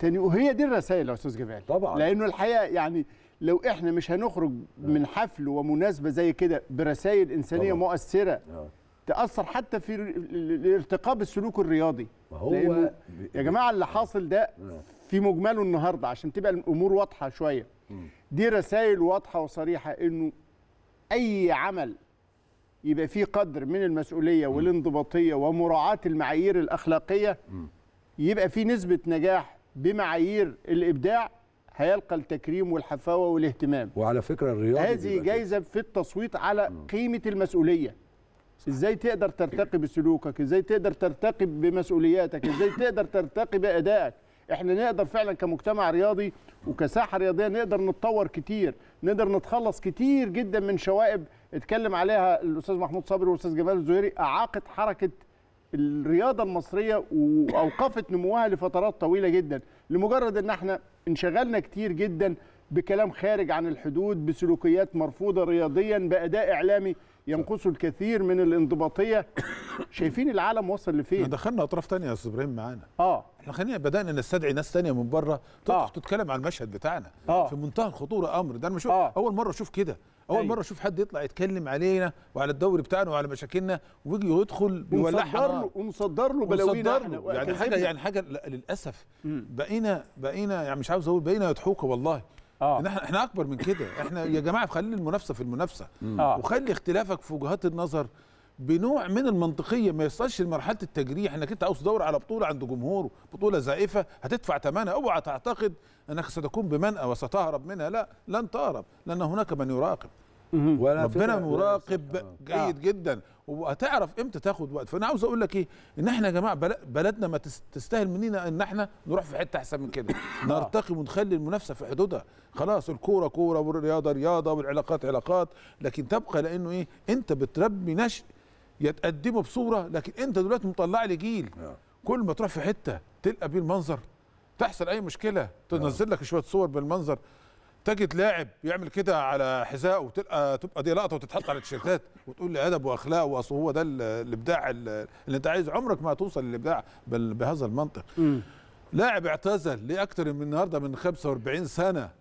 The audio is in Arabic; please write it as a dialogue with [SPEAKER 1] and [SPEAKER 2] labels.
[SPEAKER 1] تاني وهي دي الرسائل يا استاذ جمال طبعا لانه الحقيقه يعني لو احنا مش هنخرج آه. من حفل ومناسبه زي كده برسائل انسانيه طبعا. مؤثره آه. تاثر حتى في الارتقاء بالسلوك الرياضي هو لأنه ب... يا جماعه اللي حاصل ده آه. في مجمله النهارده عشان تبقى الامور واضحه شويه دي رسائل واضحه وصريحه انه اي عمل يبقى فيه قدر من المسؤوليه والانضباطيه ومراعاه المعايير الاخلاقيه يبقى فيه نسبه نجاح بمعايير الابداع هيلقى التكريم والحفاوه والاهتمام وعلى فكره الرياضي هذه جايزه في التصويت على قيمه المسؤوليه ازاي تقدر ترتقي بسلوكك ازاي تقدر ترتقي بمسؤولياتك ازاي تقدر ترتقي بادائك احنا نقدر فعلا كمجتمع رياضي وكساحه رياضيه نقدر نتطور كتير نقدر نتخلص كتير جدا من شوائب اتكلم عليها الاستاذ محمود صبري والاستاذ جمال الزهيري اعاقه حركه الرياضه المصريه واوقفت نموها لفترات طويله جدا لمجرد ان احنا انشغلنا كتير جدا بكلام خارج عن الحدود بسلوكيات مرفوضه رياضيا باداء اعلامي ينقصه الكثير من الانضباطيه
[SPEAKER 2] شايفين العالم وصل لفين احنا دخلنا اطراف تانية يا استاذ ابراهيم معانا اه احنا خلينا بدانا نستدعي ناس تانية من بره تقعد آه. تتكلم عن المشهد بتاعنا آه. في منتهى الخطوره امر ده انا مش آه. اول مره اشوف كده اول أيوة. مره اشوف حد يطلع يتكلم علينا وعلى الدوري بتاعنا وعلى مشاكلنا ويجي يدخل بيولعها له ومصدر له بلاوينا يعني, يعني حاجه يعني حاجه للاسف بقينا بقينا يعني مش عاوز اقول بقينا يضحوكه والله آه. إن احنا احنا اكبر من كده احنا يا جماعه خلي المنافسه في المنافسه آه. وخلي اختلافك في وجهات النظر بنوع من المنطقيه ما يصلش لمرحله التجريح انك انت عاوز تدور على بطوله عند جمهوره بطوله زائفه هتدفع ثمنها اوعى تعتقد انك ستكون بمنأى وستهرب منها لا لن تهرب لان هناك من يراقب ولا ربنا مراقب اه. جيد جدا وهتعرف امتى تاخد وقت فانا عاوز اقول لك ايه ان احنا يا جماعه بلدنا ما تستاهل مننا ان احنا نروح في حته احسن من كده آه. نرتقي ونخلي المنافسه في حدودها خلاص الكوره كوره والرياضه رياضه والعلاقات علاقات لكن تبقى لانه ايه انت بتربي نشء يتقدموا بصوره لكن انت دلوقتي مطلع لي جيل آه. كل ما تروح في حته تلقى بيه المنظر تحصل اي مشكله تنزل آه. لك شويه صور بالمنظر تجد لاعب يعمل كده على حذائه وتبقى تبقى دي لقطه وتتحط على التيشيرتات وتقول لي ادب واخلاق واصل هو ده الابداع اللي انت عايز عمرك ما هتوصل للابداع بهذا المنطق لاعب اعتزل ليه من النهارده من 45 سنه